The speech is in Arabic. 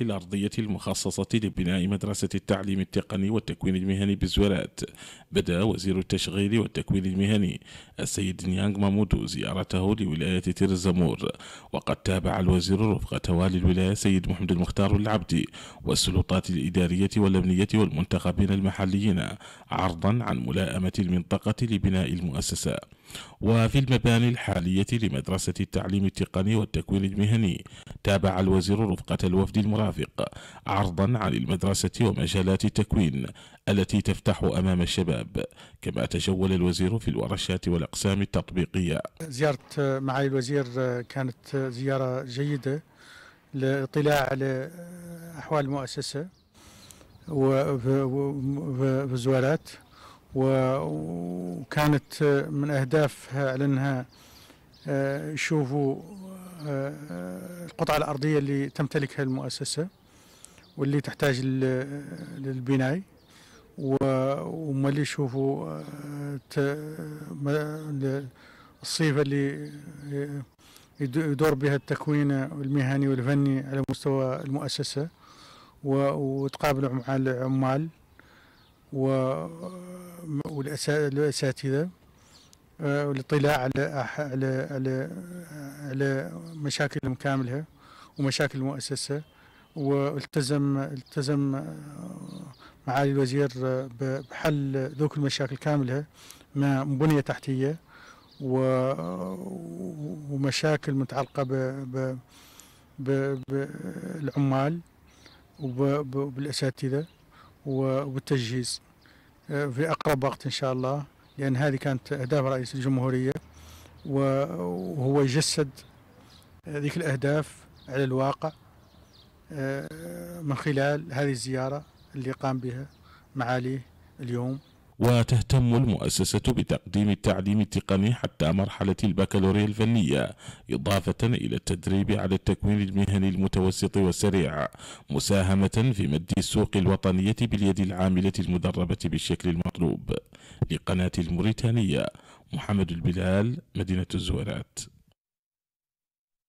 الأرضية المخصصة لبناء مدرسة التعليم التقني والتكوين المهني بالزوالات بدأ وزير التشغيل والتكوين المهني السيد نيانغ مامودو زيارته لولاية تيرزامور وقد تابع الوزير رفقة والي الولاية سيد محمد المختار العبدي والسلطات الإدارية والأمنية والمنتخبين المحليين عرضا عن ملائمة المنطقة لبناء المؤسسة وفي المباني الحالية لمدرسة التعليم التقني والتكوين المهني تابع الوزير رفقة الوفد المرافق عرضا عن المدرسة ومجالات التكوين التي تفتح أمام الشباب كما تجول الوزير في الورشات والأقسام التطبيقية زيارة معالي الوزير كانت زيارة جيدة للاطلاع على أحوال المؤسسة وزوارات وكانت من أهدافها لأنها آه، يشوفوا آه، آه، القطعة الأرضية اللي تمتلكها المؤسسة واللي تحتاج للبناء وما اللي يشوفوا آه، الصيفة اللي يدور بها التكوين المهني والفني على مستوى المؤسسة وتقابلوا مع العمال والأساتذة والاطلاع على على على على مشاكلهم كاملها ومشاكل المؤسسه والتزم التزم آه، معالي الوزير آه، بحل ذوك المشاكل كاملها مع بنيه تحتيه ومشاكل متعلقه ب بالعمال وبالاساتذه وبالتجهيز آه، في اقرب وقت ان شاء الله لأن يعني هذه كانت أهداف رئيس الجمهورية وهو يجسد ذيك الأهداف على الواقع آه، من خلال هذه الزيارة اللي قام بها معاليه اليوم وتهتم المؤسسة بتقديم التعليم التقني حتى مرحلة البكالوريا الفنية إضافة إلى التدريب على التكوين المهني المتوسط والسريع مساهمة في مد السوق الوطنية باليد العاملة المدربة بالشكل المطلوب لقناة الموريتانية محمد البلال مدينة الزوارات